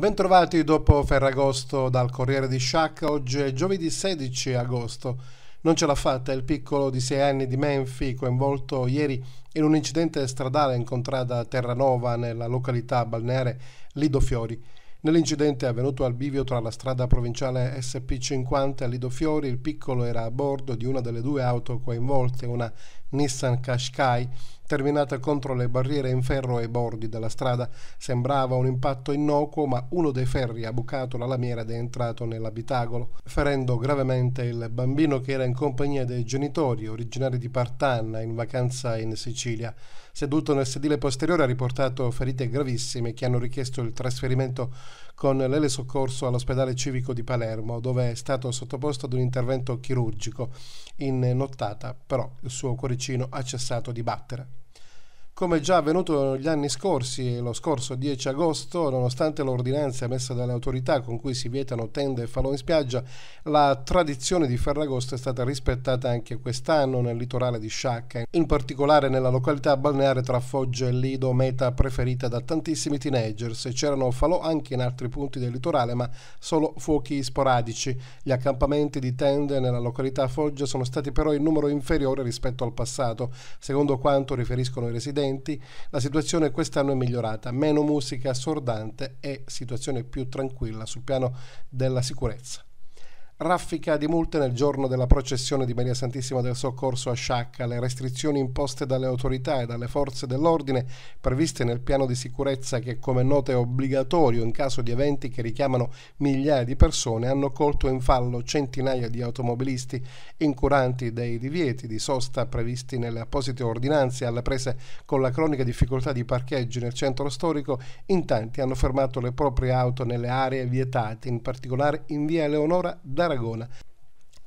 Bentrovati dopo Ferragosto dal Corriere di Sciacca, oggi è giovedì 16 agosto. Non ce l'ha fatta il piccolo di 6 anni di Menfi coinvolto ieri in un incidente stradale in contrada Terranova nella località balneare Lido Fiori. Nell'incidente avvenuto al bivio tra la strada provinciale SP50 e Lido Fiori, il piccolo era a bordo di una delle due auto coinvolte, una Nissan Qashqai, terminata contro le barriere in ferro ai bordi della strada. Sembrava un impatto innocuo, ma uno dei ferri ha bucato la lamiera ed è entrato nell'abitacolo, ferendo gravemente il bambino che era in compagnia dei genitori, originari di Partanna, in vacanza in Sicilia. Seduto nel sedile posteriore ha riportato ferite gravissime che hanno richiesto il trasferimento con l'ele soccorso all'ospedale civico di Palermo, dove è stato sottoposto ad un intervento chirurgico. In nottata, però, il suo cuore Fiumicino ha cessato di battere. Come già avvenuto negli anni scorsi, lo scorso 10 agosto, nonostante l'ordinanza emessa dalle autorità con cui si vietano tende e falò in spiaggia, la tradizione di Ferragosto è stata rispettata anche quest'anno nel litorale di Sciacca, in particolare nella località balneare tra Foggia e Lido, meta preferita da tantissimi teenagers. C'erano falò anche in altri punti del litorale, ma solo fuochi sporadici. Gli accampamenti di tende nella località Foggia sono stati però in numero inferiore rispetto al passato, secondo quanto riferiscono i residenti strumenti, la situazione quest'anno è migliorata, meno musica assordante e situazione più tranquilla sul piano della sicurezza. Raffica di multe nel giorno della processione di Maria Santissima del Soccorso a Sciacca, le restrizioni imposte dalle autorità e dalle forze dell'ordine previste nel piano di sicurezza che come noto è obbligatorio in caso di eventi che richiamano migliaia di persone hanno colto in fallo centinaia di automobilisti incuranti dei divieti di sosta previsti nelle apposite ordinanze alle prese con la cronica difficoltà di parcheggi nel centro storico, in tanti hanno fermato le proprie auto nelle aree vietate, in particolare in via Leonora da Aragona. Né?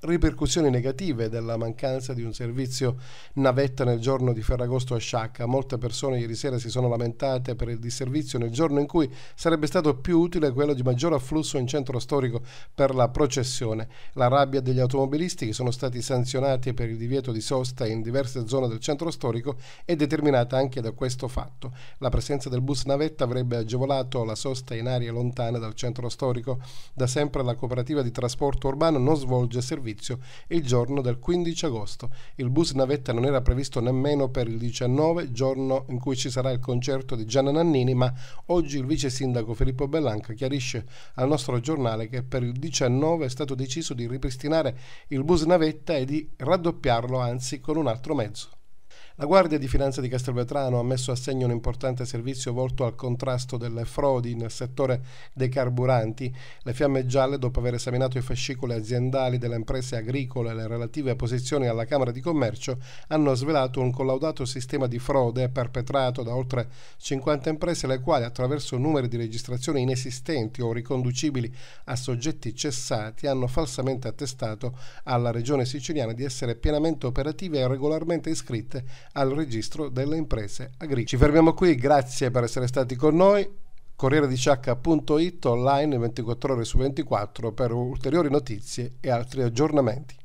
ripercussioni negative della mancanza di un servizio navetta nel giorno di Ferragosto a Sciacca. Molte persone ieri sera si sono lamentate per il disservizio nel giorno in cui sarebbe stato più utile quello di maggior afflusso in centro storico per la processione. La rabbia degli automobilisti che sono stati sanzionati per il divieto di sosta in diverse zone del centro storico è determinata anche da questo fatto. La presenza del bus navetta avrebbe agevolato la sosta in aree lontane dal centro storico. Da sempre la cooperativa di trasporto urbano non svolge servizi servizio il giorno del 15 agosto. Il bus navetta non era previsto nemmeno per il 19, giorno in cui ci sarà il concerto di Gianna Nannini, ma oggi il vice sindaco Filippo Bellanca chiarisce al nostro giornale che per il 19 è stato deciso di ripristinare il bus navetta e di raddoppiarlo anzi con un altro mezzo. La Guardia di Finanza di Castelvetrano ha messo a segno un importante servizio volto al contrasto delle frodi nel settore dei carburanti. Le fiamme gialle, dopo aver esaminato i fascicoli aziendali delle imprese agricole e le relative posizioni alla Camera di Commercio, hanno svelato un collaudato sistema di frode perpetrato da oltre 50 imprese, le quali attraverso numeri di registrazione inesistenti o riconducibili a soggetti cessati hanno falsamente attestato alla Regione siciliana di essere pienamente operative e regolarmente iscritte al registro delle imprese agricole. Ci fermiamo qui, grazie per essere stati con noi. Corriere di Sciacca.it online 24 ore su 24 per ulteriori notizie e altri aggiornamenti.